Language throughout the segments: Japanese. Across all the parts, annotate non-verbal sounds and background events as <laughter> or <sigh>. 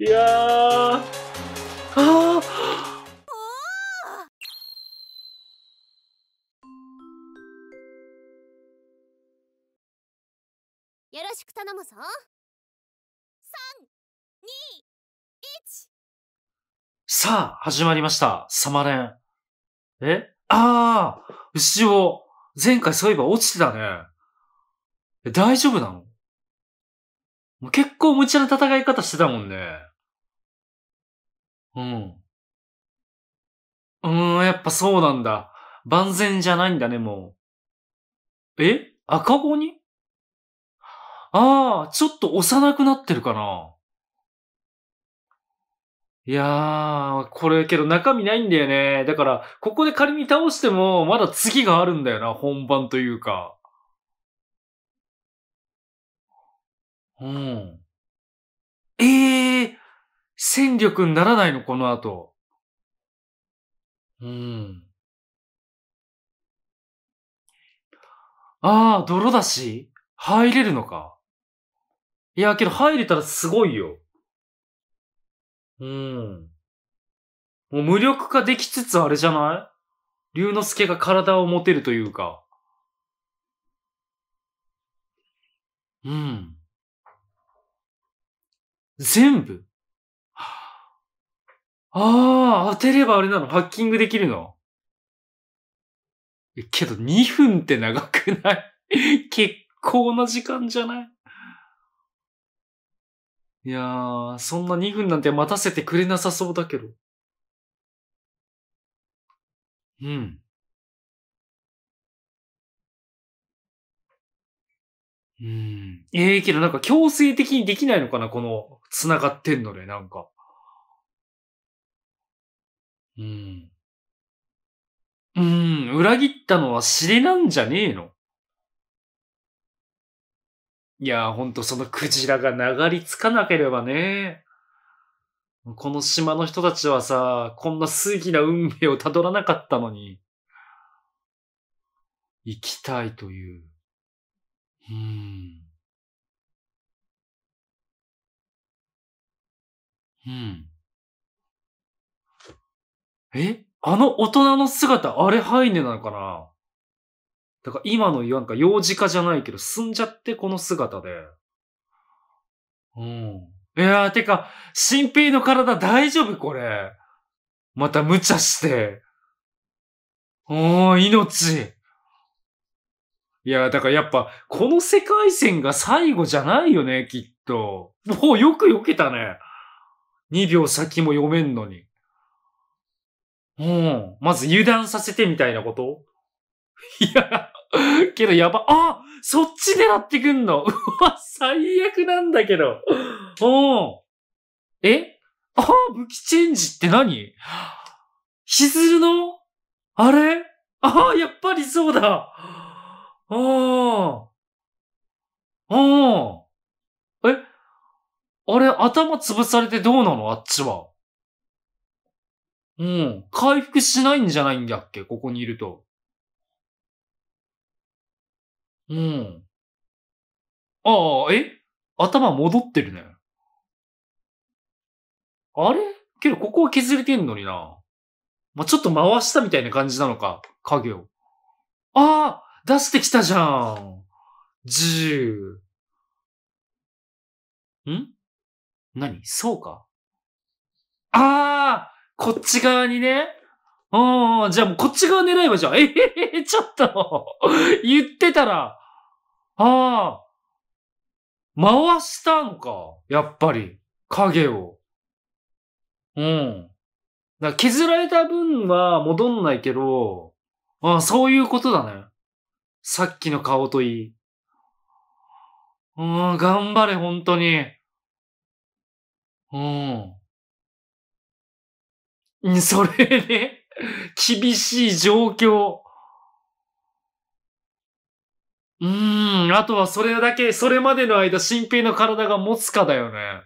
いやああよろしく頼むぞ321さあ始まりましたサマレンえああ牛を前回そういえば落ちてたねえ大丈夫なの結構無茶な戦い方してたもんね。うん。うーん、やっぱそうなんだ。万全じゃないんだね、もう。え赤子にああ、ちょっと幼くなってるかな。いやー、これけど中身ないんだよね。だから、ここで仮に倒しても、まだ次があるんだよな、本番というか。うん。ええー、戦力にならないの、この後。うん。ああ、泥だし入れるのか。いや、けど入れたらすごいよ。うん。もう無力化できつつあれじゃない龍之介が体を持てるというか。うん。全部ああ、当てればあれなのハッキングできるのけど2分って長くない <laughs> 結構な時間じゃないいやー、そんな2分なんて待たせてくれなさそうだけど。うん。うん。ええー、けどなんか強制的にできないのかなこの、繋がってんのね、なんか。うん。うーん、裏切ったのは尻なんじゃねえのいやー、ほんとそのクジラが流り着かなければね。この島の人たちはさ、こんな数奇な運命をたどらなかったのに。行きたいという。うん。うん。えあの大人の姿、あれハイネなのかなだから今のなんか幼児化じゃないけど、進んじゃってこの姿で。うん。いやー、てか、新平の体大丈夫これ。また無茶して。おー、命。いやー、だからやっぱ、この世界線が最後じゃないよね、きっと。もうよく避けたね。2秒先も読めんのに。うん。まず油断させてみたいなこと <laughs> いや、けどやば、あそっち狙ってくんの <laughs> うわ、最悪なんだけど。うん。えあ武器チェンジって何しずルのあれああ、やっぱりそうだ。ああ。ああ。えあれ、頭潰されてどうなのあっちは。うん。回復しないんじゃないんだっけここにいると。うん。ああ、え頭戻ってるね。あれけどここは削れてんのにな。まあ、ちょっと回したみたいな感じなのか。影を。ああ出してきたじゃん十。うん何そうかああこっち側にね。うん、じゃあもうこっち側狙えばじゃん。えー、<laughs> ちょっと <laughs> 言ってたら、ああ、回したんか。やっぱり、影を。うん。だ削られた分は戻んないけど、あ、そういうことだね。さっきの顔といい。うん、頑張れ、本当に。うん。それね、厳しい状況。うーん、あとはそれだけ、それまでの間、新兵の体が持つかだよね。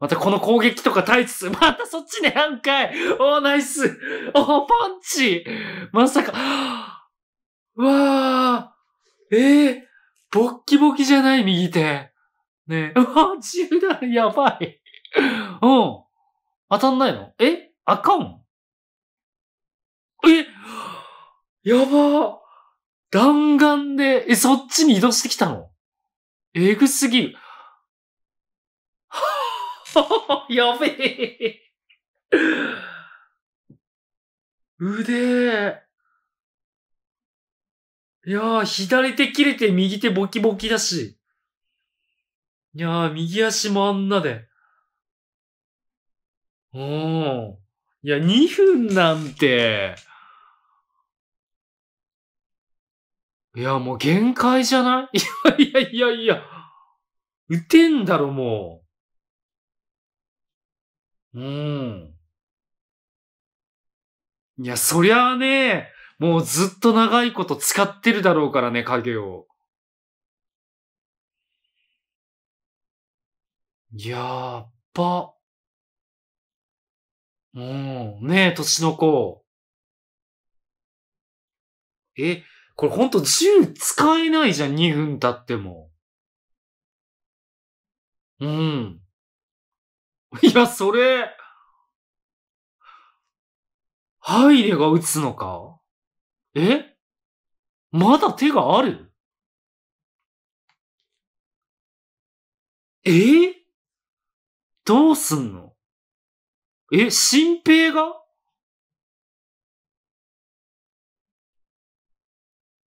またこの攻撃とか耐えつつ、またそっちね、か回おー、ナイスおー、パンチまさか、うわー、えー、ボッキボキじゃない、右手。ねうわー、銃弾、やばい。うん。当たんないのえあかん。えやば弾丸で、え、そっちに移動してきたのえぐすぎる。<laughs> やべえ。腕。いやー、左手切れて右手ボキボキだし。いやー、右足もあんなで。うん。いや、2分なんて、いや、もう限界じゃない <laughs> いやいやいやいや、打てんだろ、もう。うん。いや、そりゃあね、もうずっと長いこと使ってるだろうからね、影を。やっば。うん。ねえ、年の子。え、これほんと銃使えないじゃん、2分経っても。うん。いや、それ、ハイレが撃つのかえまだ手があるえどうすんのえ、新兵が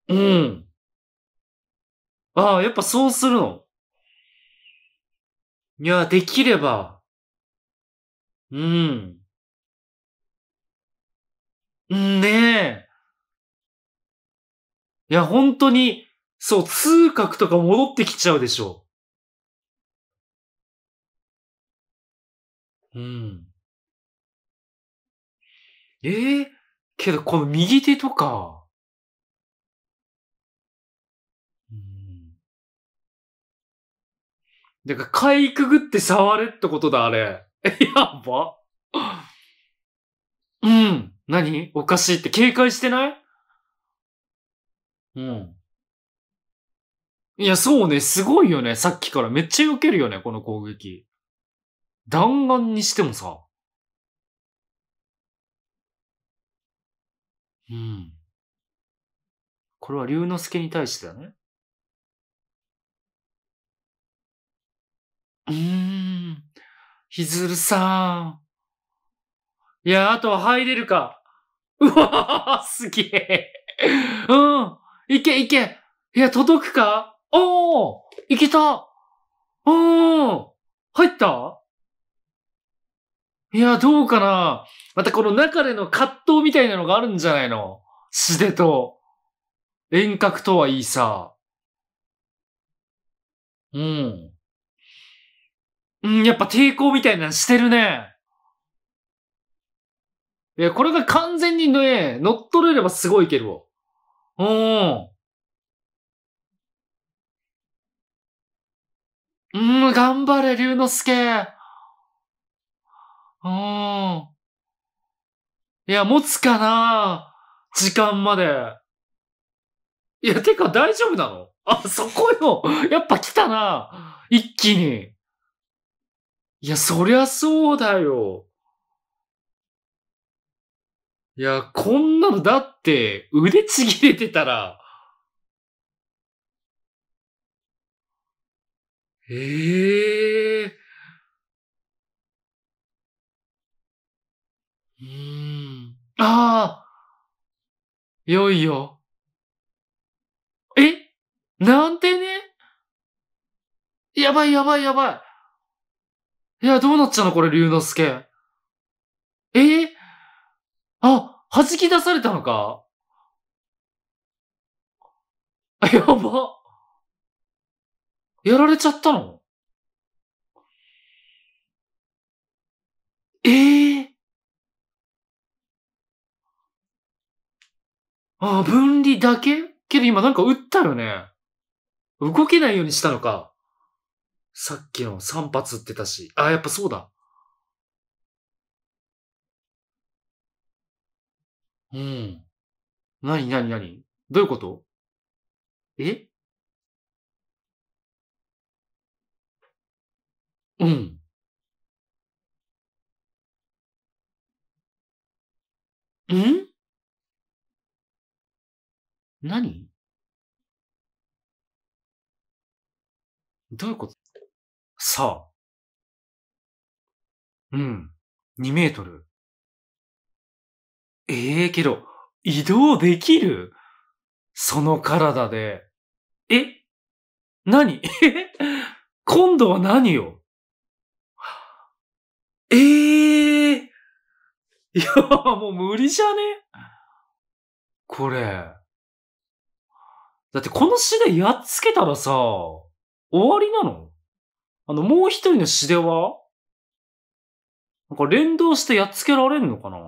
うん。ああ、やっぱそうするの。いや、できれば。うん。ねえ。いや、本当に、そう、通覚とか戻ってきちゃうでしょう。うん。ええー、けどこの右手とか、うん。だから、かいくぐって触れってことだ、あれ。<laughs> やば。うん。何おかしいって警戒してないうん。いや、そうね。すごいよね。さっきからめっちゃ避けるよね、この攻撃。弾丸にしてもさ。うん。これは龍之介に対してだね。うーん。ひずるさん。いや、あとは入れるか。うわーすげえ。うん。いけいけ。いや、届くかおーいけたおー入ったいや、どうかなまたこの中での葛藤みたいなのがあるんじゃないの素手と。遠隔とはいいさ。うん。うん、やっぱ抵抗みたいなのしてるね。いや、これが完全にね、乗っ取れればすごいけど。うん。うん、頑張れ、龍之介。ああ。いや、持つかな時間まで。いや、てか大丈夫なのあ、そこよ。やっぱ来たな。一気に。いや、そりゃそうだよ。いや、こんなのだって、腕ちぎれてたら。ええーいよいよ。えなんてねやばいやばいやばい。いや、どうなっちゃうのこれ、龍之介。えあ、弾き出されたのかあ、やば。やられちゃったのええーあ分離だけけど今なんか打ったよね。動けないようにしたのか。さっきの3発ってたし。ああ、やっぱそうだ。うん。なになになにどういうことえうん。ん何どういうことさあ。うん。2メートル。ええー、けど、移動できるその体で。え何え <laughs> 今度は何よええー、いや、もう無理じゃねこれ。だってこの詩でやっつけたらさ、終わりなのあの、もう一人の詩ではなんか連動してやっつけられんのかな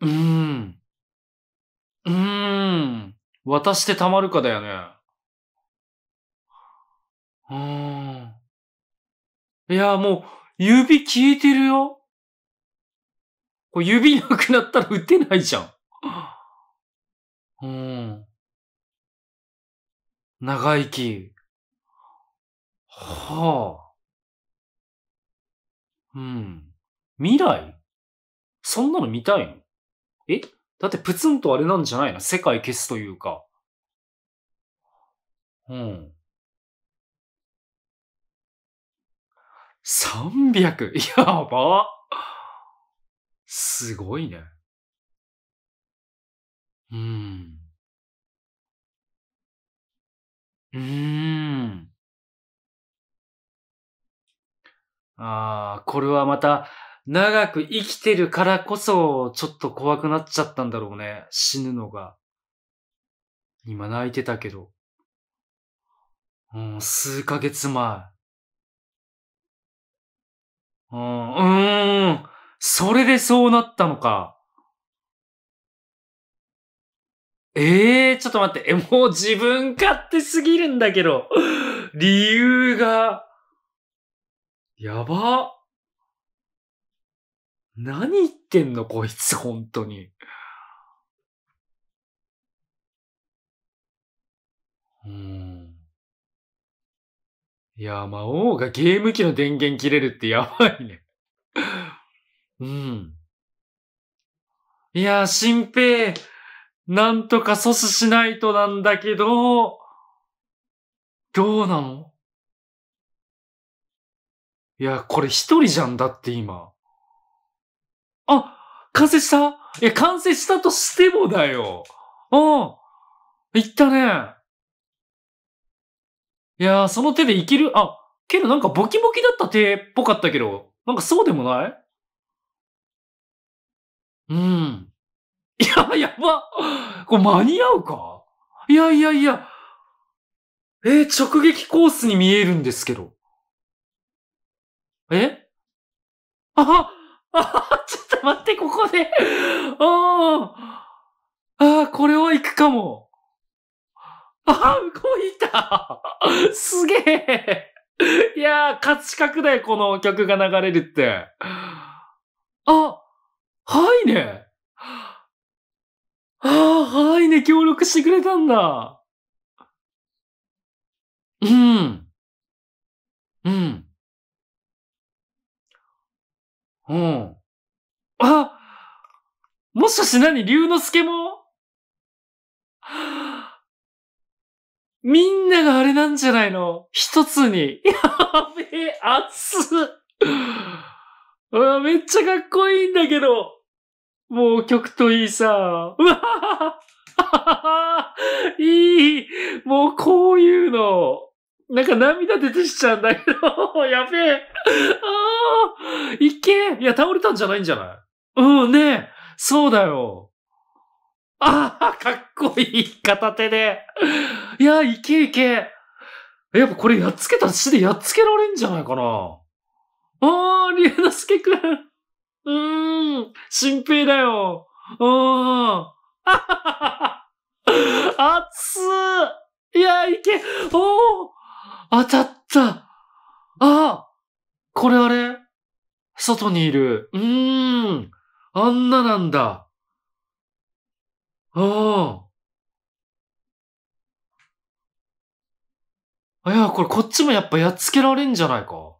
うーん。うーん。渡してたまるかだよね。うーん。いや、もう、指消えてるよ。これ指なくなったら打てないじゃん。うん。長生き。はあ。うん。未来そんなの見たいのえだってプツンとあれなんじゃないの世界消すというか。うん。300! やばすごいね。うーん。うーん。ああ、これはまた、長く生きてるからこそ、ちょっと怖くなっちゃったんだろうね。死ぬのが。今泣いてたけど。うん、数ヶ月前。うん、うーん。それでそうなったのか。ええー、ちょっと待って。え、もう自分勝手すぎるんだけど。<laughs> 理由が、やば。何言ってんの、こいつ、本当に。うん。いや、魔王がゲーム機の電源切れるってやばいね。うん。いや、新平。なんとか阻止しないとなんだけど、どうなのいや、これ一人じゃんだって今。あ、完成したいや、完成したとしてもだよ。うん。いったね。いやー、その手でいける、あ、けどなんかボキボキだった手っぽかったけど、なんかそうでもないうん。いや、やばこれ間に合うかいやいやいや。えー、直撃コースに見えるんですけど。え <laughs> あは <laughs> あちょっと待って、ここで。<laughs> ああ、あこれは行くかも。ああ、動いたすげえいやー、価値格だよ、この曲が流れるって。あ、はいね。ああ、はいね、協力してくれたんだ。うん。うん。うん。あもしかして何龍之介もみんながあれなんじゃないの一つに。やべえ、熱っ。めっちゃかっこいいんだけど。もう曲といいさ。うわいいもうこういうの。なんか涙出てきちゃうんだけど。やべえ。ああいけいや、倒れたんじゃないんじゃないうん、ねそうだよ。ああ、かっこいい。片手で。いや、いけいけ。やっぱこれやっつけたしでやっつけられんじゃないかな。ああ、龍之介くん。うーん、新兵だよ。うん。あ <laughs> 熱いや、いけ、おお当たったあこれあれ外にいる。うーん。あんななんだ。ああ。いや、これこっちもやっぱやっつけられんじゃないか。お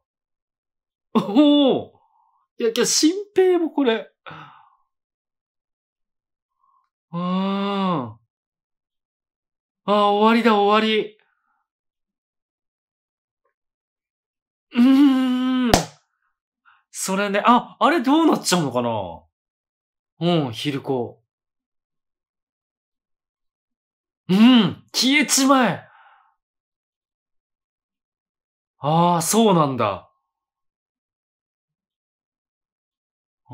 おいや、いや、新平もこれ。うん。ああ、終わりだ、終わり。うーん。それね、あ、あれどうなっちゃうのかなうん、昼子。うん、消えちまえ。ああ、そうなんだ。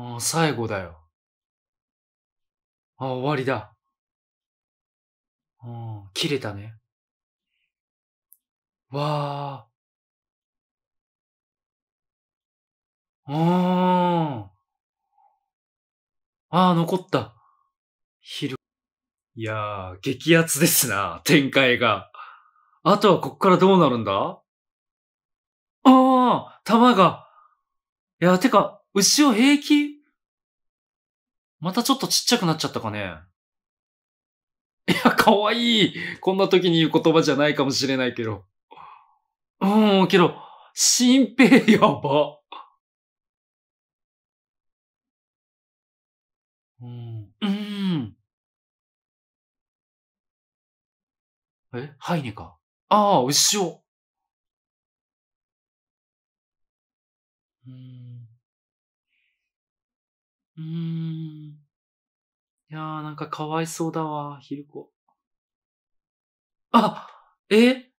ああ、最後だよ。ああ、終わりだ。ああ、切れたね。わあ。ああ。ああ、残った。昼。いやー、激アツですな、展開が。あとはこっからどうなるんだああ、弾が。いや、てか、牛を平気またちょっとちっちゃくなっちゃったかねいや、かわいい。こんな時に言う言葉じゃないかもしれないけど。うん、けど、新兵やば。うん。うん。えハイネか。ああ、牛を。うんうん。いやー、なんかかわいそうだわ、ひるこ。あえ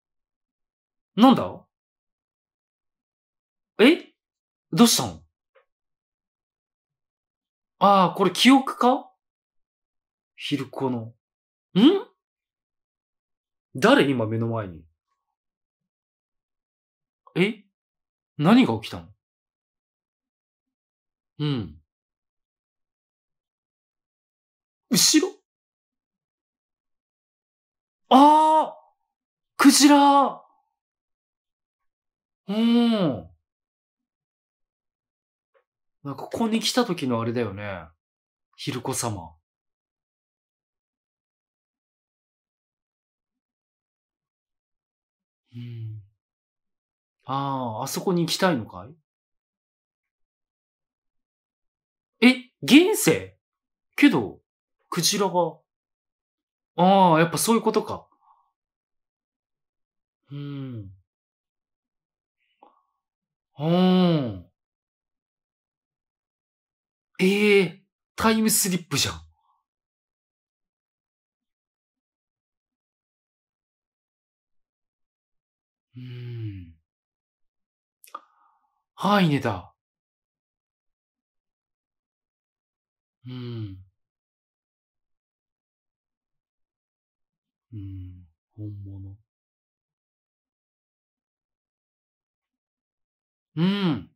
なんだえどうしたのああ、これ記憶かひるこの。ん誰今目の前に。え何が起きたのうん。後ろああクジラうん。なんかここに来た時のあれだよね。昼子様。うん。ああ、あそこに行きたいのかいえ、現世けど、クジラが。ああ、やっぱそういうことか。うん。うん。ええー、タイムスリップじゃん。うん。はい、寝た。うん。うん、本物。うん。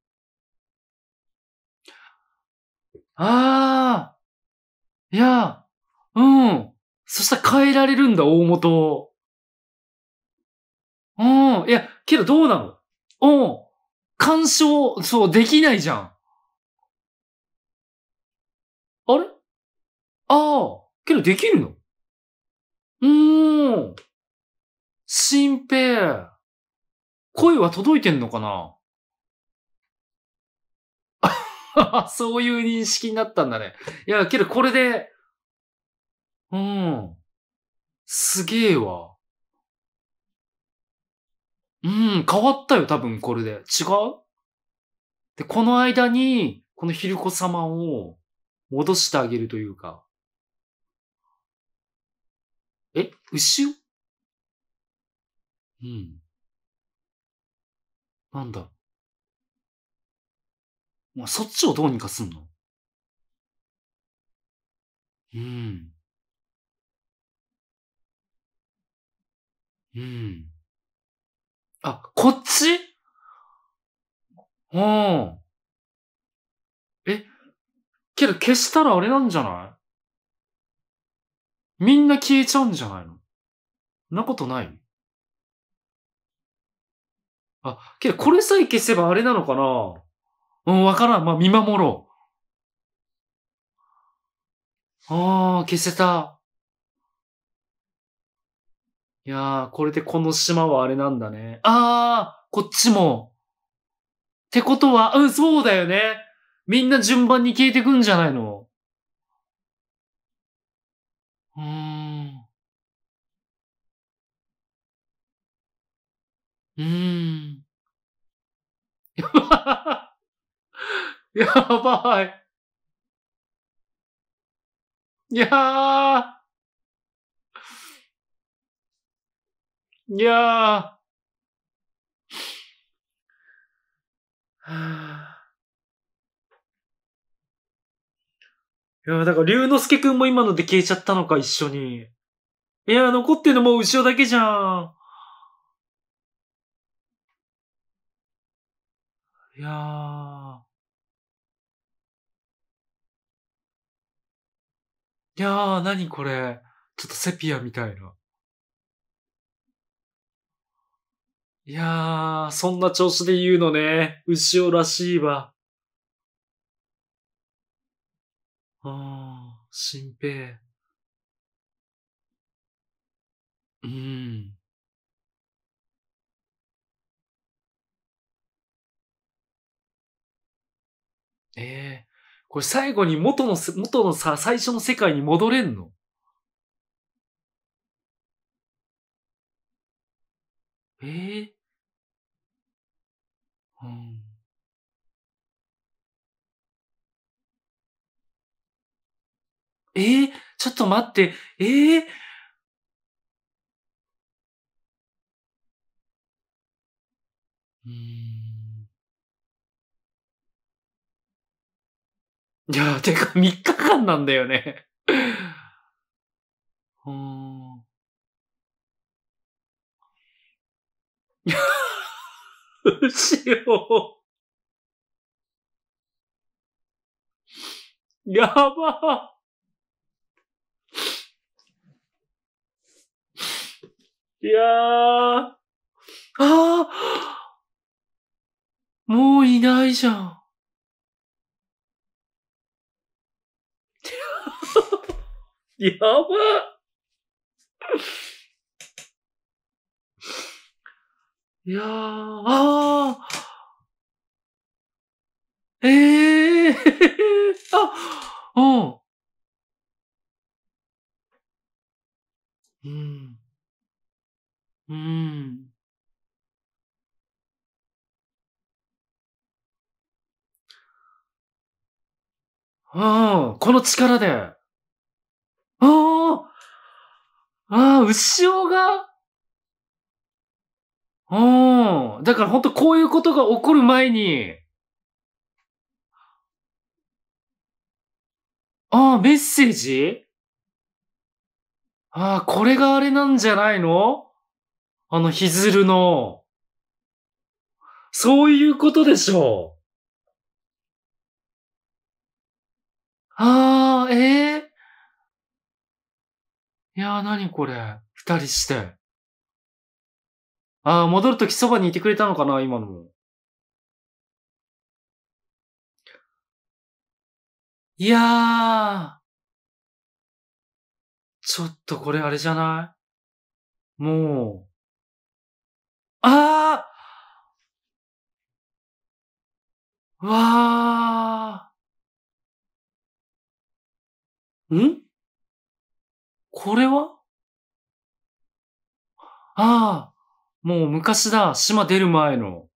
ああいや、うん。そしたら変えられるんだ、大元を。うん。いや、けどどうなのうん。干渉、そう、できないじゃん。あれああ、けどできるのうーん。新平。声は届いてんのかな <laughs> そういう認識になったんだね。いや、けどこれで、うん。すげえわ。うん、変わったよ、多分これで。違うで、この間に、このひるこ様を戻してあげるというか。え牛うん。なんだ。まあ、そっちをどうにかすんのうん。うん。あ、こっちうん。え、けど消したらあれなんじゃないみんな消えちゃうんじゃないのんなことないあ、けどこれさえ消せばあれなのかなうん、わからん。まあ、見守ろう。ああ、消せた。いやー、これでこの島はあれなんだね。ああ、こっちも。ってことは、うん、そうだよね。みんな順番に消えてくんじゃないのうーん。やばい。やばい。いやー。いやー。はあ、いやだから、龍之介くんも今ので消えちゃったのか、一緒に。いや残ってるのもう後ろだけじゃん。いやー。いやー、なにこれ。ちょっとセピアみたいな。いやー、そんな調子で言うのね。牛尾らしいわ。あー、心平。うーん。これ最後に元の、元のさ、最初の世界に戻れんのえー、うん。えー、ちょっと待って、えー、うんいや、てか3日間なんだよねうん。う <laughs> しよう。やばいやー。ああ。もういないじゃん。やばいやー、あー。ええー、<laughs> あ、うん。うん。うん。ああ、この力で。ああ、後ろがうん。だから本当こういうことが起こる前に、ああ、メッセージああ、これがあれなんじゃないのあの、ヒズルの。そういうことでしょう。ああ、ええーいやー何これ。二人して。ああ、戻るときそばにいてくれたのかな、今のも。いやー。ちょっとこれあれじゃないもう。ああわあ。んこれはああ、もう昔だ、島出る前の。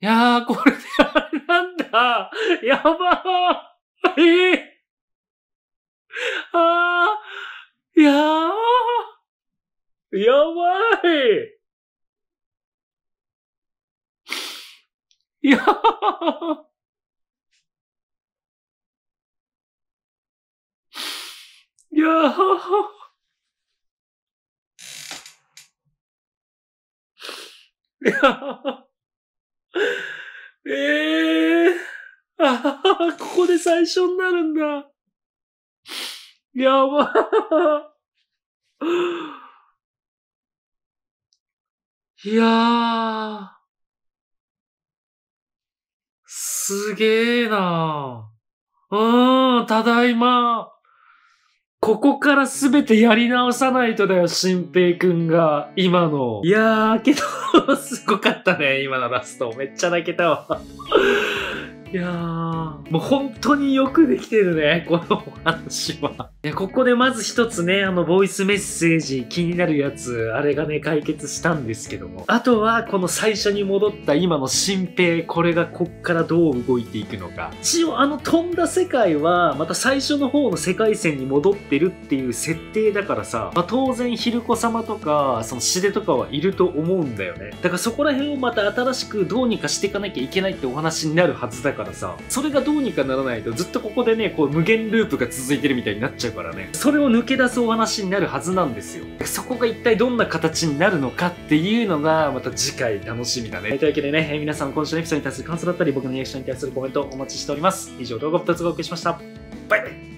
いやあ、これであれなんだ。やばー。えー、あー、いやあ、やばい。やー。やーやええー、あここで最初になるんだ。やばいやー。すげえなー。うん、ただいま。ここから全てやり直さないとだよ、新平くんが。今の。いやー、けど <laughs> すごかったね、今のラスト。めっちゃ泣けたわいやー、もう本当によくできてるね、このお話は。ここでまず一つね、あの、ボイスメッセージ、気になるやつ、あれがね、解決したんですけども。あとは、この最初に戻った今の新兵、これがこっからどう動いていくのか。一応、あの、飛んだ世界は、また最初の方の世界線に戻ってるっていう設定だからさ、まあ、当然、ルコ様とか、その、シでとかはいると思うんだよね。だからそこら辺をまた新しくどうにかしていかなきゃいけないってお話になるはずだから、からさ、それがどうにかならないとずっとここでね、こう無限ループが続いてるみたいになっちゃうからね、それを抜け出すお話になるはずなんですよ。そこが一体どんな形になるのかっていうのが、また次回楽しみだね。というわけでね、え皆さん今週のエピソードに対する感想だったり、僕のリアクションに対するコメントお待ちしております。以上動画2つお送りしました。バイバイ